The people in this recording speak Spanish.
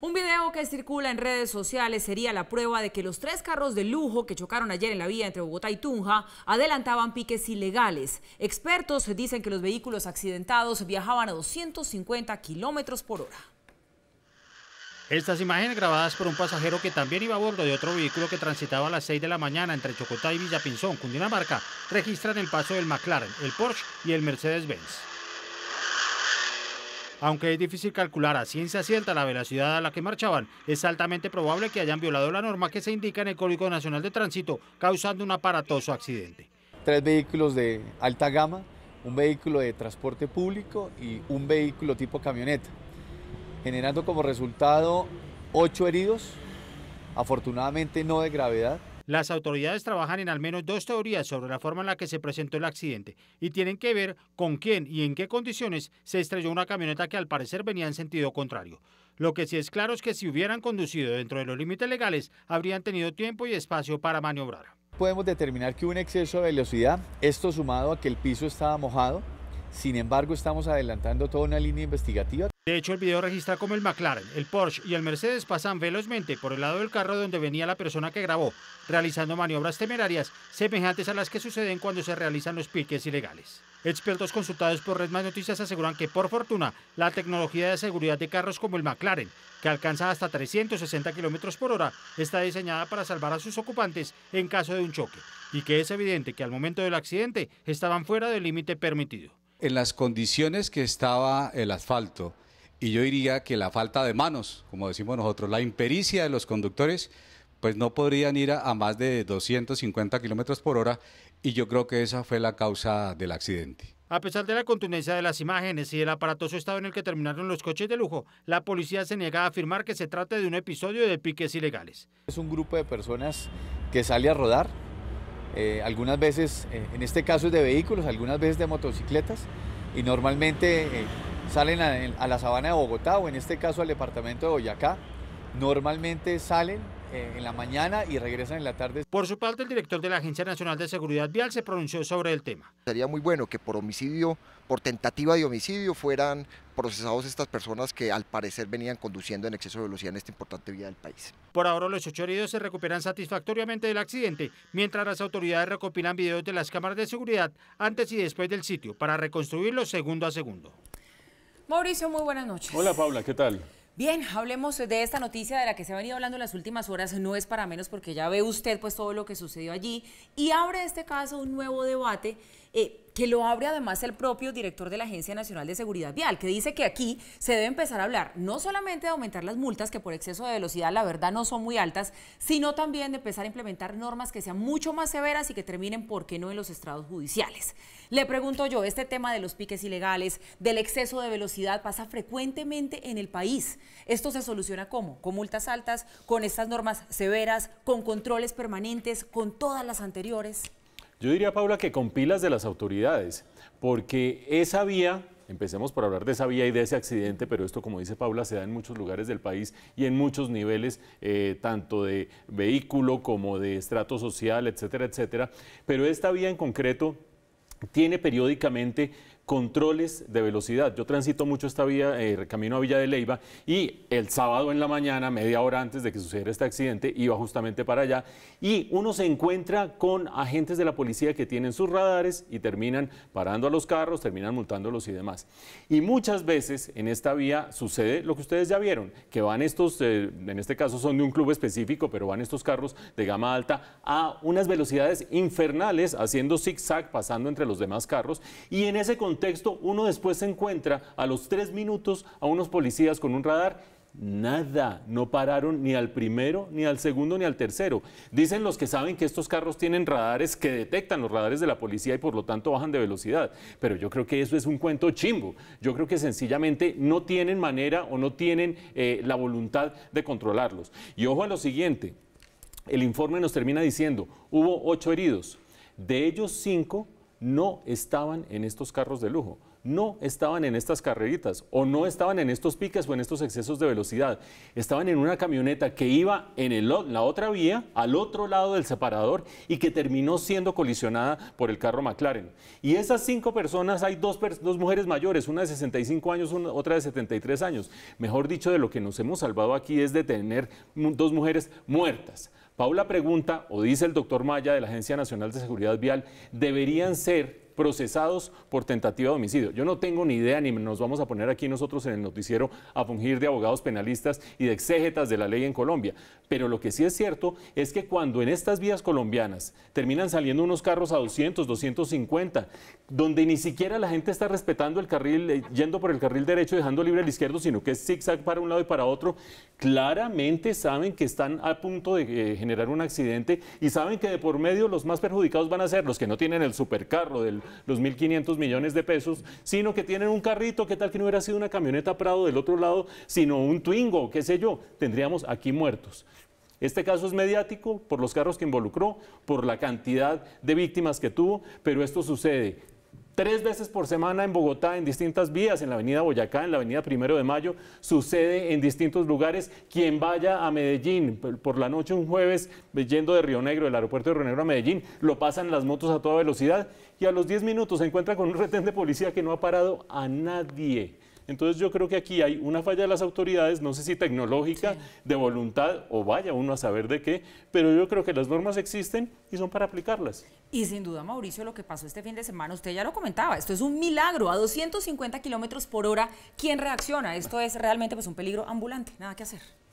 Un video que circula en redes sociales sería la prueba de que los tres carros de lujo que chocaron ayer en la vía entre Bogotá y Tunja adelantaban piques ilegales. Expertos dicen que los vehículos accidentados viajaban a 250 kilómetros por hora. Estas imágenes grabadas por un pasajero que también iba a bordo de otro vehículo que transitaba a las 6 de la mañana entre Chocotá y Villa Villapinzón, Cundinamarca, registran el paso del McLaren, el Porsche y el Mercedes-Benz. Aunque es difícil calcular a ciencia cierta la velocidad a la que marchaban, es altamente probable que hayan violado la norma que se indica en el Código Nacional de Tránsito, causando un aparatoso accidente. Tres vehículos de alta gama, un vehículo de transporte público y un vehículo tipo camioneta, generando como resultado ocho heridos, afortunadamente no de gravedad, las autoridades trabajan en al menos dos teorías sobre la forma en la que se presentó el accidente y tienen que ver con quién y en qué condiciones se estrelló una camioneta que al parecer venía en sentido contrario. Lo que sí es claro es que si hubieran conducido dentro de los límites legales, habrían tenido tiempo y espacio para maniobrar. Podemos determinar que hubo un exceso de velocidad, esto sumado a que el piso estaba mojado, sin embargo estamos adelantando toda una línea investigativa. De hecho, el video registra cómo el McLaren, el Porsche y el Mercedes pasan velozmente por el lado del carro donde venía la persona que grabó, realizando maniobras temerarias semejantes a las que suceden cuando se realizan los piques ilegales. Expertos consultados por Red Más Noticias aseguran que, por fortuna, la tecnología de seguridad de carros como el McLaren, que alcanza hasta 360 kilómetros por hora, está diseñada para salvar a sus ocupantes en caso de un choque, y que es evidente que al momento del accidente estaban fuera del límite permitido. En las condiciones que estaba el asfalto, y yo diría que la falta de manos, como decimos nosotros, la impericia de los conductores, pues no podrían ir a, más de 250 kilómetros por hora y yo creo que esa fue la causa del accidente. A pesar de la contundencia de las imágenes y del aparatoso estado en el que terminaron los coches de lujo, la policía se niega a afirmar que se trata de un episodio de piques ilegales. Es un grupo de personas que sale a rodar, eh, algunas veces, eh, en este caso es de vehículos, algunas veces de motocicletas, y normalmente eh, salen a, la sabana de Bogotá o en este caso al departamento de Boyacá. Normalmente salen eh, en la mañana y regresan en la tarde. Por su parte, el director de la Agencia Nacional de Seguridad Vial se pronunció sobre el tema. Sería muy bueno que por homicidio, por tentativa de homicidio, fueran procesados estas personas que al parecer venían conduciendo en exceso de velocidad en esta importante vía del país. Por ahora los ocho heridos se recuperan satisfactoriamente del accidente, mientras las autoridades recopilan videos de las cámaras de seguridad antes y después del sitio para reconstruirlo segundo a segundo. Mauricio, muy buenas noches. Hola Paula, ¿qué tal? Bien, hablemos de esta noticia de la que se ha venido hablando en las últimas horas, no es para menos porque ya ve usted pues todo lo que sucedió allí y abre este caso un nuevo debate eh, que lo abre además el propio director de la Agencia Nacional de Seguridad Vial, que dice que aquí se debe empezar a hablar no solamente de aumentar las multas, que por exceso de velocidad la verdad no son muy altas, sino también de empezar a implementar normas que sean mucho más severas y que terminen, ¿por qué no?, en los estrados judiciales. Le pregunto yo, este tema de los piques ilegales, del exceso de velocidad, pasa frecuentemente en el país. ¿Esto se soluciona cómo? ¿Con multas altas, con estas normas severas, con controles permanentes, con todas las anteriores? Yo diría, Paula, que con pilas de las autoridades, porque esa vía Empecemos por hablar de esa vía y de ese accidente, pero esto, como dice Paula, se da en muchos lugares del país y en muchos niveles, eh, tanto de vehículo como de estrato social, etcétera, etcétera. Pero esta vía en concreto tiene periódicamente controles de velocidad. Yo transito mucho esta vía, eh, camino a Villa de Leiva, y el sábado en la mañana, media hora antes de que sucediera este accidente, iba justamente para allá, y uno se encuentra con agentes de la policía que tienen sus radares y terminan parando a los carros, terminan multándolos y demás. Y muchas veces en esta vía sucede lo que ustedes ya vieron, que van estos, eh, en este caso son de un club específico, pero van estos carros de gama alta a unas velocidades infernales, haciendo zigzag, pasando entre los demás carros, y en ese control texto, uno después se encuentra a los tres minutos a unos policías con un radar Nada, no pararon ni al primero, ni al segundo, ni al tercero. Dicen los que saben que estos carros tienen radares que detectan los radares de la policía y por lo tanto bajan de velocidad. Pero yo creo que eso es un cuento chimbo. Yo creo que sencillamente no tienen manera o no tienen eh, la voluntad de controlarlos. Y ojo a lo siguiente, el informe nos termina diciendo, hubo ocho heridos, de ellos cinco no estaban en estos carros de lujo, no estaban en estas carreritas o no estaban en estos piques o en estos excesos de velocidad. Estaban en una camioneta que iba en la otra vía, al otro lado del separador y que terminó siendo colisionada por el carro McLaren. Y esas cinco personas, hay dos, mujeres mayores, una de 65 años, otra de 73 años. Mejor dicho, de lo que nos hemos salvado aquí es de tener dos mujeres muertas. Paula pregunta, o dice el doctor Maya de la Agencia Nacional de Seguridad Vial, ¿deberían ser procesados por tentativa de homicidio. Yo no tengo ni idea, ni nos vamos a poner aquí nosotros en el noticiero a fungir de abogados penalistas y de exégetas de la ley en Colombia. Pero lo que sí es cierto es que cuando en estas vías colombianas terminan saliendo unos carros a 200, 250, donde ni siquiera la gente está respetando el carril, eh, yendo por el carril derecho, dejando libre el izquierdo, sino que es zigzag para un lado y para otro, claramente saben que están a punto de eh, generar un accidente y saben que de por medio los más perjudicados van a ser los que no tienen el supercarro del los 1.500 millones de pesos, sino que tienen un carrito, ¿qué tal que no hubiera sido una camioneta Prado del otro lado, sino un Twingo, qué sé yo? Tendríamos aquí muertos. Este caso es mediático por los carros que involucró, por la cantidad de víctimas que tuvo, pero esto sucede tres veces por semana en Bogotá, en distintas vías, en la avenida Boyacá, en la avenida Primero de Mayo, sucede en distintos lugares. Quien vaya a Medellín por la noche un jueves, yendo de Río Negro, del aeropuerto de Río Negro a Medellín, lo pasan las motos a toda velocidad y a los 10 minutos se encuentra con un retén de policía que no ha parado a nadie. Entonces yo creo que aquí hay una falla de las autoridades, no sé si tecnológica, de voluntad o vaya uno a saber de qué, pero yo creo que las normas existen y son para aplicarlas. Y sin duda, Mauricio, lo que pasó este fin de semana, usted ya lo comentaba, esto es un milagro, a 250 kilómetros por hora, ¿quién reacciona? Esto es realmente pues, un peligro ambulante, nada que hacer.